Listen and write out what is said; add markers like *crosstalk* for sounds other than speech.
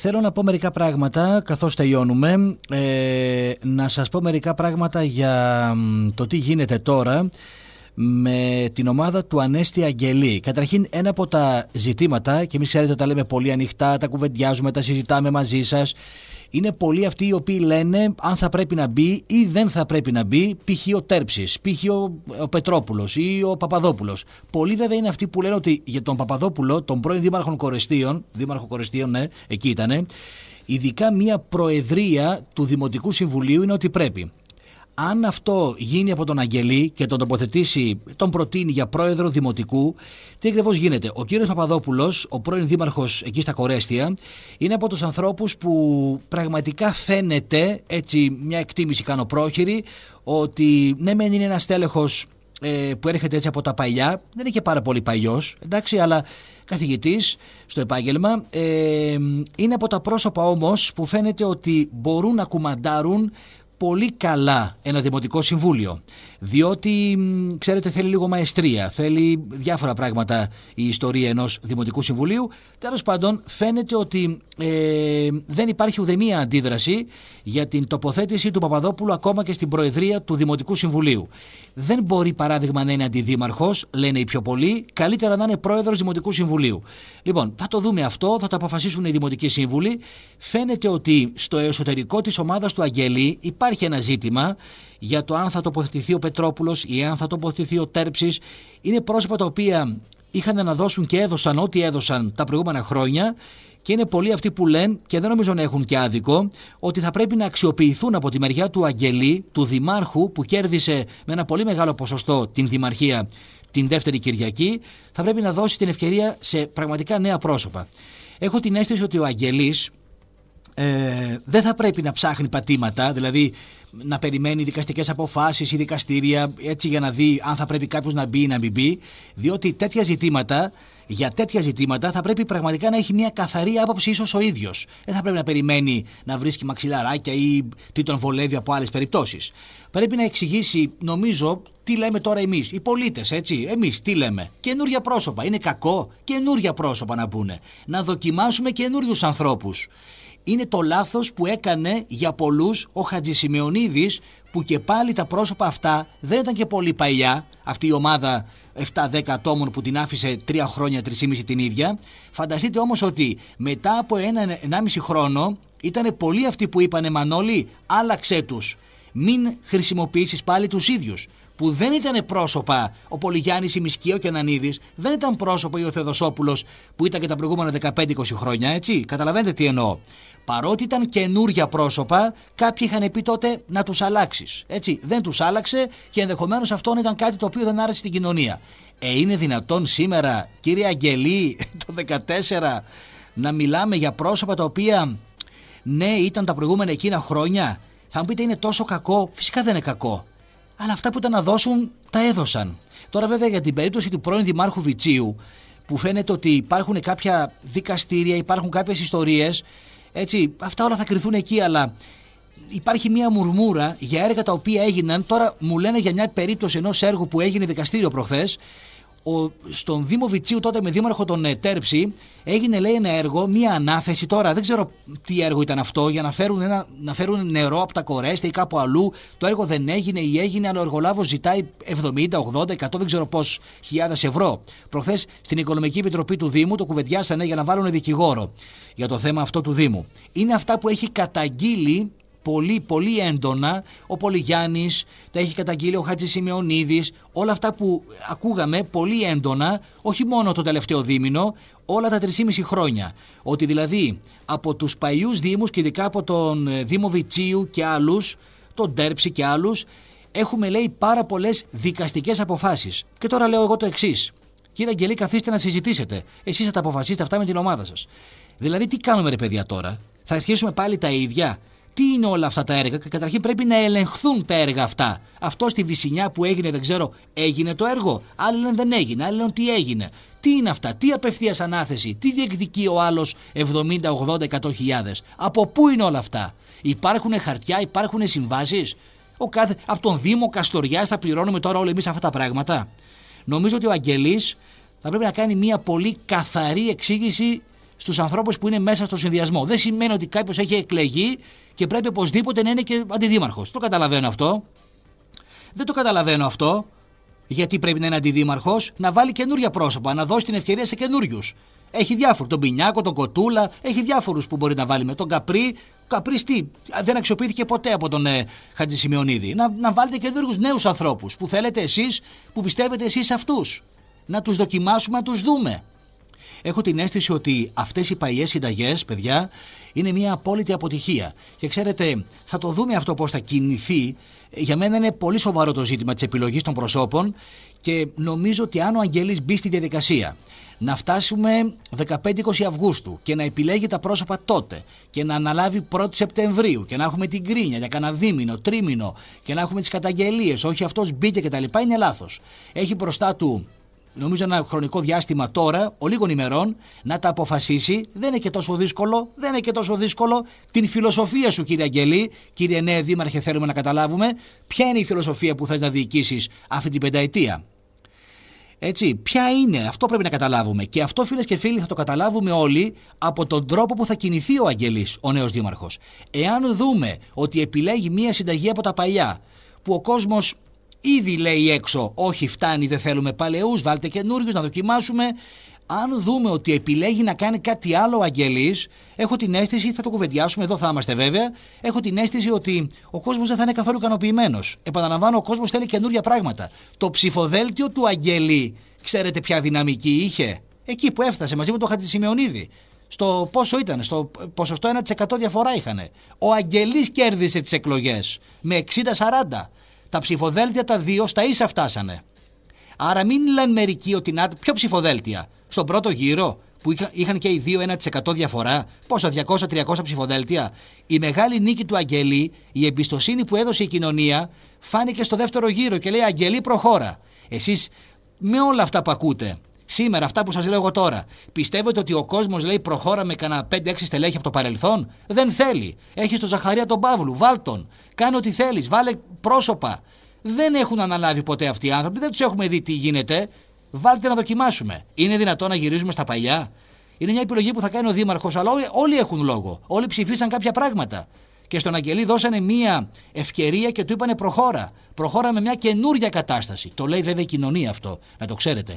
Θέλω να πω μερικά πράγματα καθώς τελειώνουμε ε, να σας πω μερικά πράγματα για το τι γίνεται τώρα με την ομάδα του Ανέστη Αγγελή. Καταρχήν, ένα από τα ζητήματα, και εμείς ξέρετε τα λέμε πολύ ανοιχτά, τα κουβεντιάζουμε, τα συζητάμε μαζί σας, είναι πολλοί αυτοί οι οποίοι λένε αν θα πρέπει να μπει ή δεν θα πρέπει να μπει, π.χ. ο Τέρψης, π.χ. ο, Πετρόπουλος Πετρόπουλος ή ο Παπαδόπουλος. Πολλοί βέβαια είναι αυτοί που λένε ότι για τον Παπαδόπουλο, τον πρώην Δήμαρχο Κορεστίων, Δήμαρχο Κορεστίων, ναι, εκεί ήταν, ειδικά μια προεδρία του Δημοτικού Συμβουλίου είναι ότι πρέπει αν αυτό γίνει από τον Αγγελή και τον τοποθετήσει, τον προτείνει για πρόεδρο δημοτικού, τι ακριβώς γίνεται. Ο κύριος Παπαδόπουλος, ο πρώην δήμαρχος εκεί στα Κορέστια, είναι από τους ανθρώπους που πραγματικά φαίνεται, έτσι μια εκτίμηση κάνω πρόχειρη, ότι ναι, μεν είναι ένας τέλεχος ε, που έρχεται έτσι από τα παλιά, δεν είναι και πάρα πολύ παλιός, εντάξει, αλλά καθηγητής στο επάγγελμα. Ε, είναι από τα πρόσωπα όμως που φαίνεται ότι μπορούν να κουμαντάρουν πολύ καλά ένα Δημοτικό Συμβούλιο διότι ξέρετε θέλει λίγο μαεστρία, θέλει διάφορα πράγματα η ιστορία ενός Δημοτικού Συμβουλίου. Τέλος πάντων φαίνεται ότι ε, δεν υπάρχει ουδεμία αντίδραση για την τοποθέτηση του Παπαδόπουλου ακόμα και στην Προεδρία του Δημοτικού Συμβουλίου. Δεν μπορεί παράδειγμα να είναι αντιδήμαρχος, λένε οι πιο πολλοί, καλύτερα να είναι πρόεδρος Δημοτικού Συμβουλίου. Λοιπόν, θα το δούμε αυτό, θα το αποφασίσουν οι Δημοτικοί Σύμβουλοι. Φαίνεται ότι στο εσωτερικό της ομάδας του Αγγελή υπάρχει ένα ζήτημα για το αν θα τοποθετηθεί ο Πετρόπουλος ή αν θα τοποθετηθεί ο Τέρψης. Είναι πρόσωπα τα οποία είχαν να δώσουν και έδωσαν ό,τι έδωσαν τα προηγούμενα χρόνια και είναι πολλοί αυτοί που λένε, και δεν νομίζω να έχουν και άδικο, ότι θα πρέπει να αξιοποιηθούν από τη μεριά του Αγγελή, του Δημάρχου, που κέρδισε με ένα πολύ μεγάλο ποσοστό την Δημαρχία την δεύτερη Κυριακή, θα πρέπει να δώσει την ευκαιρία σε πραγματικά νέα πρόσωπα. Έχω την αίσθηση ότι ο Αγγελής, ε, δεν θα πρέπει να ψάχνει πατήματα, δηλαδή να περιμένει δικαστικές αποφάσεις ή δικαστήρια έτσι για να δει αν θα πρέπει κάποιος να μπει ή να μην μπει. Διότι τέτοια ζητήματα, για τέτοια ζητήματα θα πρέπει πραγματικά να έχει μια καθαρή άποψη ίσως ο ίδιος. Δεν θα πρέπει να περιμένει να βρίσκει μαξιλαράκια ή τι τον βολεύει από άλλες περιπτώσεις. Πρέπει να εξηγήσει, νομίζω, τι λέμε τώρα εμείς, οι πολίτες, έτσι. Εμείς τι λέμε. Καινούρια πρόσωπα. Είναι κακό καινούρια πρόσωπα να πούνε. Να δοκιμάσουμε καινούριους ανθρώπους είναι το λάθος που έκανε για πολλούς ο Χατζησημεωνίδης που και πάλι τα πρόσωπα αυτά δεν ήταν και πολύ παλιά, αυτή η ομάδα 7-10 ατόμων που την άφησε 3 χρόνια, 3,5 την ίδια. Φανταστείτε όμως ότι μετά από 1,5 χρόνο ήταν πολλοί αυτοί που είπανε Μανώλη άλλαξέ τους, μην χρησιμοποιήσεις πάλι τους ίδιους που δεν ήταν πρόσωπα ο η Ημισκίο και Νανίδη, δεν ήταν πρόσωπο ή ο Θεοδοσόπουλος που ήταν και τα προηγούμενα 15-20 χρόνια, έτσι. Καταλαβαίνετε τι εννοώ. Παρότι ήταν καινούρια πρόσωπα, κάποιοι είχαν πει τότε να τους αλλάξεις. Έτσι, δεν τους άλλαξε και ενδεχομένως αυτό ήταν κάτι το οποίο δεν άρεσε στην κοινωνία. Ε, είναι δυνατόν σήμερα, κύριε Αγγελή, *laughs* το 14, να μιλάμε για πρόσωπα τα οποία ναι, ήταν τα προηγούμενα εκείνα χρόνια. Θα μου πείτε είναι τόσο κακό. Φυσικά δεν είναι κακό. Αλλά αυτά που ήταν να δώσουν, τα έδωσαν. Τώρα, βέβαια, για την περίπτωση του πρώην Δημάρχου Βιτσίου, που φαίνεται ότι υπάρχουν κάποια δικαστήρια, υπάρχουν κάποιες ιστορίες έτσι, αυτά όλα θα κρυθούν εκεί, αλλά υπάρχει μια μουρμούρα για έργα τα οποία έγιναν. Τώρα μου λένε για μια περίπτωση ενός έργου που έγινε δικαστήριο προχθές ο, στον Δήμο Βιτσίου τότε με δήμαρχο τον ε, Τέρψη έγινε λέει ένα έργο, μία ανάθεση τώρα δεν ξέρω τι έργο ήταν αυτό για να φέρουν, ένα, να φέρουν νερό από τα Κορέστα ή κάπου αλλού το έργο δεν έγινε ή έγινε αλλά ο εργολάβος ζητάει 70, 80, 100 δεν ξέρω πώς χιλιάδες ευρώ προχθές στην Οικονομική Επιτροπή του Δήμου το κουβεντιάσανε για να βάλουν δικηγόρο για το θέμα αυτό του Δήμου είναι αυτά που έχει καταγγείλει πολύ πολύ έντονα ο Πολυγιάννης, τα έχει καταγγείλει ο Χατζησιμεωνίδης, όλα αυτά που ακούγαμε πολύ έντονα, όχι μόνο το τελευταίο δίμηνο, όλα τα 3,5 χρόνια. Ότι δηλαδή από τους παλιούς δήμους και ειδικά από τον ε, Δήμο Βιτσίου και άλλους, τον Τέρψη και άλλους, έχουμε λέει πάρα πολλές δικαστικές αποφάσεις. Και τώρα λέω εγώ το εξής. Κύριε Αγγελή, καθίστε να συζητήσετε. Εσείς θα τα αποφασίσετε αυτά με την ομάδα σας. Δηλαδή, τι κάνουμε, ρε παιδιά, τώρα. Θα αρχίσουμε πάλι τα ίδια τι είναι όλα αυτά τα έργα και καταρχήν πρέπει να ελεγχθούν τα έργα αυτά. Αυτό στη Βυσινιά που έγινε, δεν ξέρω, έγινε το έργο. Άλλοι λένε δεν έγινε, άλλοι λένε τι έγινε. Τι είναι αυτά, τι απευθείας ανάθεση, τι διεκδικεί ο άλλος 70, 80, 100 όλοι εμείς αυτά τα πράγματα. Νομίζω ότι ο Αγγελής θα πρέπει να κάνει μια πολύ καθαρή εξήγηση στους ανθρώπους που είναι μέσα στο συνδυασμό. Δεν σημαίνει ότι κάποιος έχει εκλεγεί και πρέπει οπωσδήποτε να είναι και αντιδήμαρχος. Το καταλαβαίνω αυτό. Δεν το καταλαβαίνω αυτό. Γιατί πρέπει να είναι αντιδήμαρχος, να βάλει καινούρια πρόσωπα, να δώσει την ευκαιρία σε καινούριους. Έχει διάφορους. Τον Πινιάκο, τον Κοτούλα, έχει διάφορους που μπορεί να βάλει με τον Καπρί. Καπρί τι, δεν αξιοποιήθηκε ποτέ από τον ε, Να, να βάλετε καινούριους νέους ανθρώπους που θέλετε εσείς, που πιστεύετε εσείς αυτούς. Να τους δοκιμάσουμε, να τους δούμε. Έχω την αίσθηση ότι αυτές οι παλιές συνταγές, παιδιά, είναι μια απόλυτη αποτυχία. Και ξέρετε, θα το δούμε αυτό πώς θα κινηθεί. Για μένα είναι πολύ σοβαρό το ζήτημα της επιλογής των προσώπων και νομίζω ότι αν ο Αγγελή μπει στη διαδικασία να φτάσουμε 15-20 Αυγούστου και να επιλέγει τα πρόσωπα τότε και να αναλάβει 1η Σεπτεμβρίου και να έχουμε την κρίνια για κανένα δίμηνο, τρίμηνο και να έχουμε τις καταγγελίες, όχι αυτός μπήκε κτλ. Είναι λάθος. Έχει μπροστά του νομίζω ένα χρονικό διάστημα τώρα, ο λίγων ημερών, να τα αποφασίσει. Δεν είναι και τόσο δύσκολο, δεν είναι και τόσο δύσκολο. Την φιλοσοφία σου, κύριε Αγγελή, κύριε Νέε Δήμαρχε, θέλουμε να καταλάβουμε ποια είναι η φιλοσοφία που θες να διοικήσεις αυτή την πενταετία. Έτσι, ποια είναι, αυτό πρέπει να καταλάβουμε. Και αυτό, φίλες και φίλοι, θα το καταλάβουμε όλοι από τον τρόπο που θα κινηθεί ο Αγγελής, ο νέος Δήμαρχος. Εάν δούμε ότι επιλέγει μία συνταγή από τα παλιά, που ο κόσμος Ήδη λέει έξω, όχι φτάνει, δεν θέλουμε παλαιούς, βάλτε καινούριους να δοκιμάσουμε. Αν δούμε ότι επιλέγει να κάνει κάτι άλλο ο Αγγελής, έχω την αίσθηση, θα το κουβεντιάσουμε, εδώ θα είμαστε βέβαια, έχω την αίσθηση ότι ο κόσμος δεν θα είναι καθόλου ικανοποιημένος. Επαναλαμβάνω, ο κόσμος θέλει καινούργια πράγματα. Το ψηφοδέλτιο του Αγγελή, ξέρετε ποια δυναμική είχε. Εκεί που έφτασε μαζί με τον Χατζησημεωνίδη. Στο πόσο ήταν, στο ποσοστό 1% διαφορά είχαν. Ο Αγγελής κέρδισε τις εκλογές με 60-40 τα ψηφοδέλτια τα δύο στα ίσα φτάσανε. Άρα μην λένε μερικοί ότι να. Ποιο ψηφοδέλτια. Στον πρώτο γύρο που είχαν και οι δύο 1% διαφορά. Πόσα, 200-300 ψηφοδέλτια. Η μεγάλη νίκη του Αγγελή, η εμπιστοσύνη που έδωσε η κοινωνία, φάνηκε στο δεύτερο γύρο και λέει Αγγελή προχώρα. Εσείς με όλα αυτά που ακούτε, Σήμερα, αυτά που σας λέω εγώ τώρα, πιστεύετε ότι ο κόσμος λέει προχώρα με κανένα 5-6 στελέχη από το παρελθόν. Δεν θέλει. Έχει τον Ζαχαρία τον Παύλου, βάλ τον. Κάνε ό,τι θέλεις, βάλε πρόσωπα. Δεν έχουν αναλάβει ποτέ αυτοί οι άνθρωποι, δεν τους έχουμε δει τι γίνεται. Βάλτε να δοκιμάσουμε. Είναι δυνατό να γυρίζουμε στα παλιά. Είναι μια επιλογή που θα κάνει ο Δήμαρχος, αλλά όλοι, έχουν λόγο. Όλοι ψηφίσαν κάποια πράγματα. Και στον Αγγελή δώσανε μία ευκαιρία και του είπανε προχώρα. Προχώρα με μια καινούρια κατάσταση. Το λέει βέβαια η κοινωνία αυτό, να το ξέρετε.